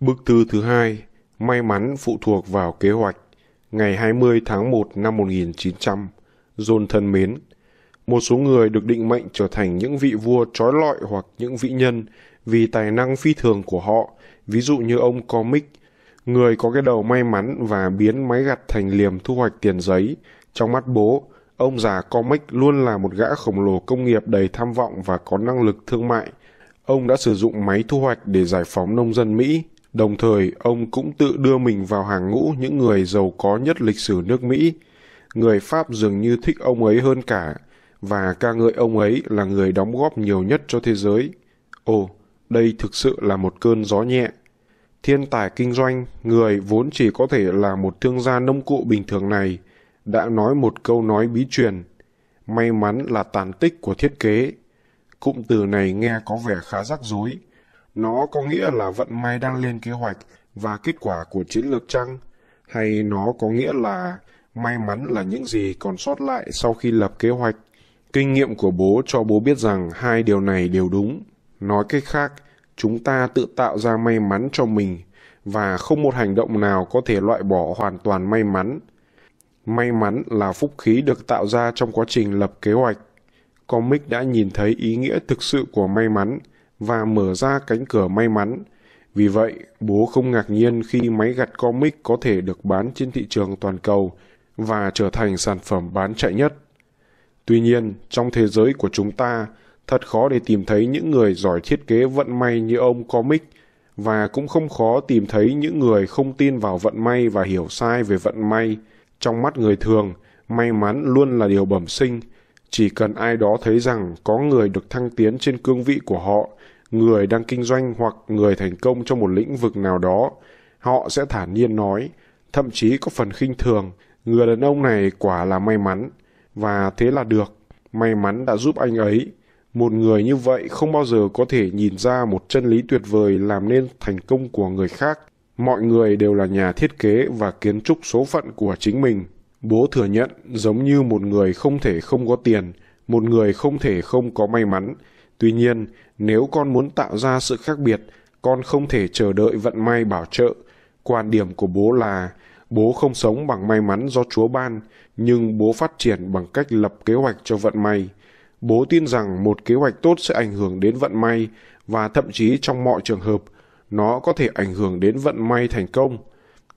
Bức thư thứ hai, may mắn phụ thuộc vào kế hoạch. Ngày 20 tháng 1 năm 1900, John thân mến. Một số người được định mệnh trở thành những vị vua trói lọi hoặc những vị nhân vì tài năng phi thường của họ, ví dụ như ông Comic, người có cái đầu may mắn và biến máy gặt thành liềm thu hoạch tiền giấy. Trong mắt bố, ông già Comic luôn là một gã khổng lồ công nghiệp đầy tham vọng và có năng lực thương mại. Ông đã sử dụng máy thu hoạch để giải phóng nông dân Mỹ. Đồng thời, ông cũng tự đưa mình vào hàng ngũ những người giàu có nhất lịch sử nước Mỹ. Người Pháp dường như thích ông ấy hơn cả, và ca ngợi ông ấy là người đóng góp nhiều nhất cho thế giới. Ồ, đây thực sự là một cơn gió nhẹ. Thiên tài kinh doanh, người vốn chỉ có thể là một thương gia nông cụ bình thường này, đã nói một câu nói bí truyền. May mắn là tàn tích của thiết kế. Cụm từ này nghe có vẻ khá rắc rối, nó có nghĩa là vận may đang lên kế hoạch và kết quả của chiến lược chăng? Hay nó có nghĩa là may mắn là những gì còn sót lại sau khi lập kế hoạch? Kinh nghiệm của bố cho bố biết rằng hai điều này đều đúng. Nói cách khác, chúng ta tự tạo ra may mắn cho mình và không một hành động nào có thể loại bỏ hoàn toàn may mắn. May mắn là phúc khí được tạo ra trong quá trình lập kế hoạch. Comic đã nhìn thấy ý nghĩa thực sự của may mắn – và mở ra cánh cửa may mắn. Vì vậy, bố không ngạc nhiên khi máy gặt comic có thể được bán trên thị trường toàn cầu và trở thành sản phẩm bán chạy nhất. Tuy nhiên, trong thế giới của chúng ta, thật khó để tìm thấy những người giỏi thiết kế vận may như ông comic và cũng không khó tìm thấy những người không tin vào vận may và hiểu sai về vận may. Trong mắt người thường, may mắn luôn là điều bẩm sinh. Chỉ cần ai đó thấy rằng có người được thăng tiến trên cương vị của họ người đang kinh doanh hoặc người thành công trong một lĩnh vực nào đó họ sẽ thản nhiên nói thậm chí có phần khinh thường người đàn ông này quả là may mắn và thế là được may mắn đã giúp anh ấy một người như vậy không bao giờ có thể nhìn ra một chân lý tuyệt vời làm nên thành công của người khác mọi người đều là nhà thiết kế và kiến trúc số phận của chính mình bố thừa nhận giống như một người không thể không có tiền một người không thể không có may mắn Tuy nhiên, nếu con muốn tạo ra sự khác biệt, con không thể chờ đợi vận may bảo trợ. Quan điểm của bố là bố không sống bằng may mắn do Chúa ban, nhưng bố phát triển bằng cách lập kế hoạch cho vận may. Bố tin rằng một kế hoạch tốt sẽ ảnh hưởng đến vận may và thậm chí trong mọi trường hợp, nó có thể ảnh hưởng đến vận may thành công.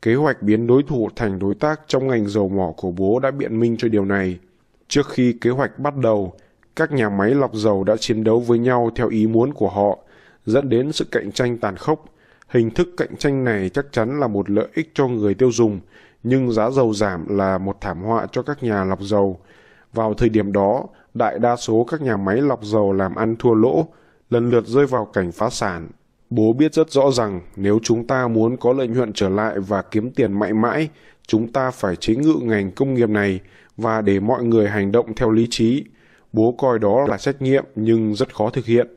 Kế hoạch biến đối thủ thành đối tác trong ngành dầu mỏ của bố đã biện minh cho điều này. Trước khi kế hoạch bắt đầu, các nhà máy lọc dầu đã chiến đấu với nhau theo ý muốn của họ, dẫn đến sự cạnh tranh tàn khốc. Hình thức cạnh tranh này chắc chắn là một lợi ích cho người tiêu dùng, nhưng giá dầu giảm là một thảm họa cho các nhà lọc dầu. Vào thời điểm đó, đại đa số các nhà máy lọc dầu làm ăn thua lỗ, lần lượt rơi vào cảnh phá sản. Bố biết rất rõ rằng nếu chúng ta muốn có lợi nhuận trở lại và kiếm tiền mãi mãi, chúng ta phải chế ngự ngành công nghiệp này và để mọi người hành động theo lý trí, Bố coi đó là trách nhiệm nhưng rất khó thực hiện.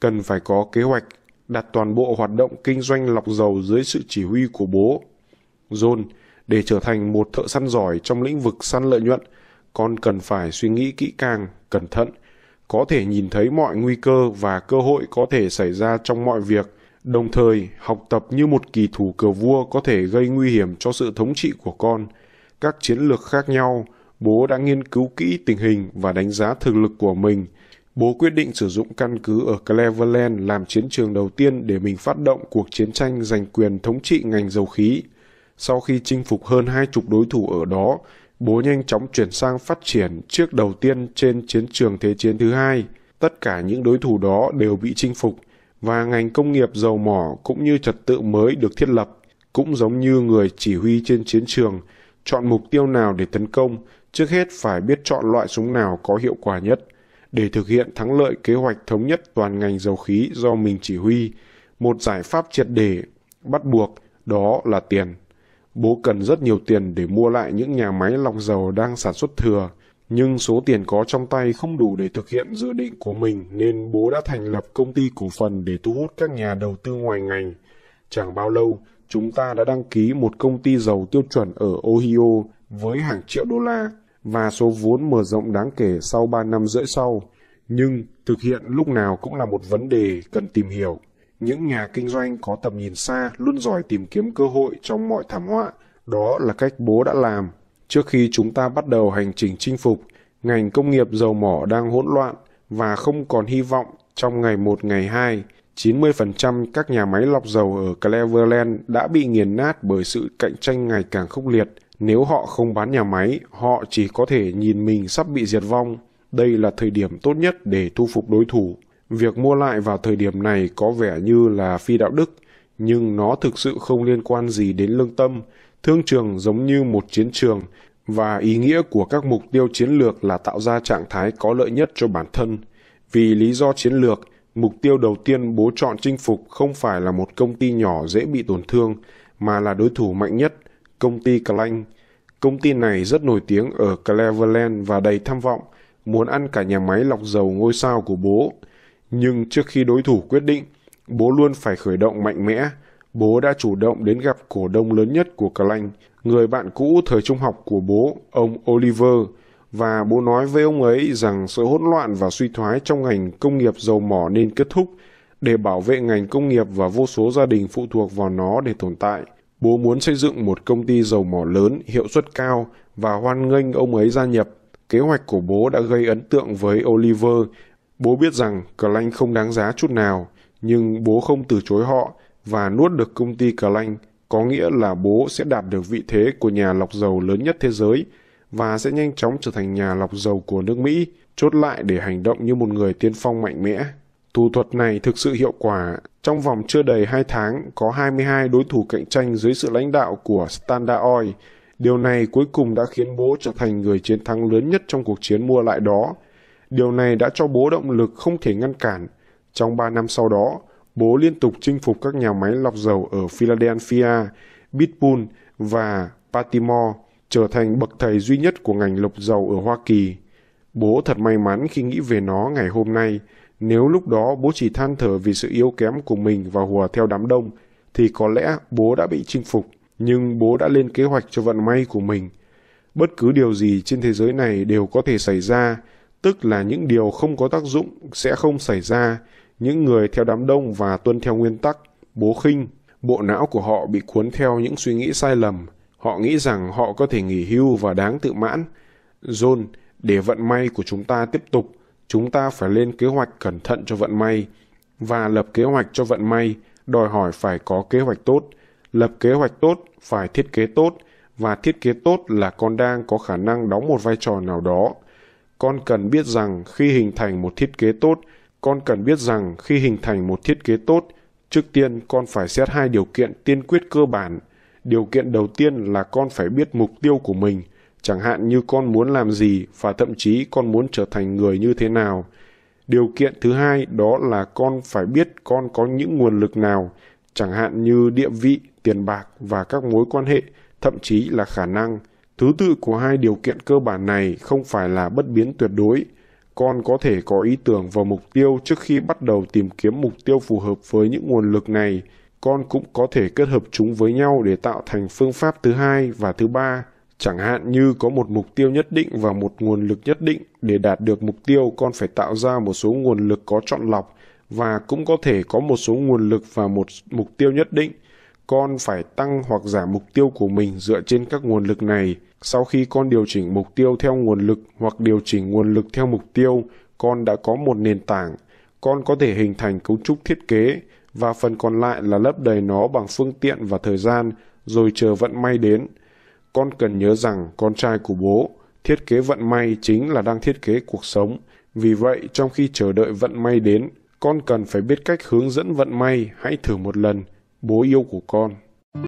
Cần phải có kế hoạch, đặt toàn bộ hoạt động kinh doanh lọc dầu dưới sự chỉ huy của bố. John, để trở thành một thợ săn giỏi trong lĩnh vực săn lợi nhuận, con cần phải suy nghĩ kỹ càng, cẩn thận, có thể nhìn thấy mọi nguy cơ và cơ hội có thể xảy ra trong mọi việc, đồng thời học tập như một kỳ thủ cờ vua có thể gây nguy hiểm cho sự thống trị của con. Các chiến lược khác nhau, bố đã nghiên cứu kỹ tình hình và đánh giá thực lực của mình. Bố quyết định sử dụng căn cứ ở Cleveland làm chiến trường đầu tiên để mình phát động cuộc chiến tranh giành quyền thống trị ngành dầu khí. Sau khi chinh phục hơn hai chục đối thủ ở đó, bố nhanh chóng chuyển sang phát triển trước đầu tiên trên chiến trường Thế chiến thứ hai. Tất cả những đối thủ đó đều bị chinh phục và ngành công nghiệp dầu mỏ cũng như trật tự mới được thiết lập. Cũng giống như người chỉ huy trên chiến trường, chọn mục tiêu nào để tấn công, Trước hết phải biết chọn loại súng nào có hiệu quả nhất. Để thực hiện thắng lợi kế hoạch thống nhất toàn ngành dầu khí do mình chỉ huy, một giải pháp triệt để, bắt buộc, đó là tiền. Bố cần rất nhiều tiền để mua lại những nhà máy lọc dầu đang sản xuất thừa, nhưng số tiền có trong tay không đủ để thực hiện dự định của mình nên bố đã thành lập công ty cổ phần để thu hút các nhà đầu tư ngoài ngành. Chẳng bao lâu, chúng ta đã đăng ký một công ty dầu tiêu chuẩn ở Ohio với hàng triệu đô la và số vốn mở rộng đáng kể sau 3 năm rưỡi sau. Nhưng thực hiện lúc nào cũng là một vấn đề cần tìm hiểu. Những nhà kinh doanh có tầm nhìn xa luôn giỏi tìm kiếm cơ hội trong mọi thảm họa. Đó là cách bố đã làm. Trước khi chúng ta bắt đầu hành trình chinh phục, ngành công nghiệp dầu mỏ đang hỗn loạn và không còn hy vọng trong ngày 1, ngày 2. 90% các nhà máy lọc dầu ở Cleveland đã bị nghiền nát bởi sự cạnh tranh ngày càng khốc liệt – nếu họ không bán nhà máy, họ chỉ có thể nhìn mình sắp bị diệt vong. Đây là thời điểm tốt nhất để thu phục đối thủ. Việc mua lại vào thời điểm này có vẻ như là phi đạo đức, nhưng nó thực sự không liên quan gì đến lương tâm. Thương trường giống như một chiến trường, và ý nghĩa của các mục tiêu chiến lược là tạo ra trạng thái có lợi nhất cho bản thân. Vì lý do chiến lược, mục tiêu đầu tiên bố chọn chinh phục không phải là một công ty nhỏ dễ bị tổn thương, mà là đối thủ mạnh nhất – công ty Clang. Công ty này rất nổi tiếng ở Cleveland và đầy tham vọng, muốn ăn cả nhà máy lọc dầu ngôi sao của bố. Nhưng trước khi đối thủ quyết định, bố luôn phải khởi động mạnh mẽ. Bố đã chủ động đến gặp cổ đông lớn nhất của Clang, người bạn cũ thời trung học của bố, ông Oliver, và bố nói với ông ấy rằng sự hỗn loạn và suy thoái trong ngành công nghiệp dầu mỏ nên kết thúc để bảo vệ ngành công nghiệp và vô số gia đình phụ thuộc vào nó để tồn tại. Bố muốn xây dựng một công ty dầu mỏ lớn, hiệu suất cao và hoan nghênh ông ấy gia nhập. Kế hoạch của bố đã gây ấn tượng với Oliver. Bố biết rằng Klein không đáng giá chút nào, nhưng bố không từ chối họ và nuốt được công ty Klein có nghĩa là bố sẽ đạt được vị thế của nhà lọc dầu lớn nhất thế giới và sẽ nhanh chóng trở thành nhà lọc dầu của nước Mỹ, chốt lại để hành động như một người tiên phong mạnh mẽ. Thủ thuật này thực sự hiệu quả. Trong vòng chưa đầy 2 tháng, có 22 đối thủ cạnh tranh dưới sự lãnh đạo của Standard Oil. Điều này cuối cùng đã khiến bố trở thành người chiến thắng lớn nhất trong cuộc chiến mua lại đó. Điều này đã cho bố động lực không thể ngăn cản. Trong 3 năm sau đó, bố liên tục chinh phục các nhà máy lọc dầu ở Philadelphia, Bitpool và Baltimore, trở thành bậc thầy duy nhất của ngành lọc dầu ở Hoa Kỳ. Bố thật may mắn khi nghĩ về nó ngày hôm nay – nếu lúc đó bố chỉ than thở vì sự yếu kém của mình và hùa theo đám đông, thì có lẽ bố đã bị chinh phục, nhưng bố đã lên kế hoạch cho vận may của mình. Bất cứ điều gì trên thế giới này đều có thể xảy ra, tức là những điều không có tác dụng sẽ không xảy ra, những người theo đám đông và tuân theo nguyên tắc, bố khinh, bộ não của họ bị cuốn theo những suy nghĩ sai lầm, họ nghĩ rằng họ có thể nghỉ hưu và đáng tự mãn. John, để vận may của chúng ta tiếp tục, chúng ta phải lên kế hoạch cẩn thận cho vận may và lập kế hoạch cho vận may đòi hỏi phải có kế hoạch tốt lập kế hoạch tốt phải thiết kế tốt và thiết kế tốt là con đang có khả năng đóng một vai trò nào đó con cần biết rằng khi hình thành một thiết kế tốt con cần biết rằng khi hình thành một thiết kế tốt trước tiên con phải xét hai điều kiện tiên quyết cơ bản điều kiện đầu tiên là con phải biết mục tiêu của mình chẳng hạn như con muốn làm gì và thậm chí con muốn trở thành người như thế nào. Điều kiện thứ hai đó là con phải biết con có những nguồn lực nào, chẳng hạn như địa vị, tiền bạc và các mối quan hệ, thậm chí là khả năng. Thứ tự của hai điều kiện cơ bản này không phải là bất biến tuyệt đối. Con có thể có ý tưởng và mục tiêu trước khi bắt đầu tìm kiếm mục tiêu phù hợp với những nguồn lực này. Con cũng có thể kết hợp chúng với nhau để tạo thành phương pháp thứ hai và thứ ba. Chẳng hạn như có một mục tiêu nhất định và một nguồn lực nhất định, để đạt được mục tiêu con phải tạo ra một số nguồn lực có chọn lọc và cũng có thể có một số nguồn lực và một mục tiêu nhất định. Con phải tăng hoặc giảm mục tiêu của mình dựa trên các nguồn lực này. Sau khi con điều chỉnh mục tiêu theo nguồn lực hoặc điều chỉnh nguồn lực theo mục tiêu, con đã có một nền tảng. Con có thể hình thành cấu trúc thiết kế và phần còn lại là lấp đầy nó bằng phương tiện và thời gian rồi chờ vận may đến. Con cần nhớ rằng con trai của bố, thiết kế vận may chính là đang thiết kế cuộc sống. Vì vậy, trong khi chờ đợi vận may đến, con cần phải biết cách hướng dẫn vận may, hãy thử một lần. Bố yêu của con.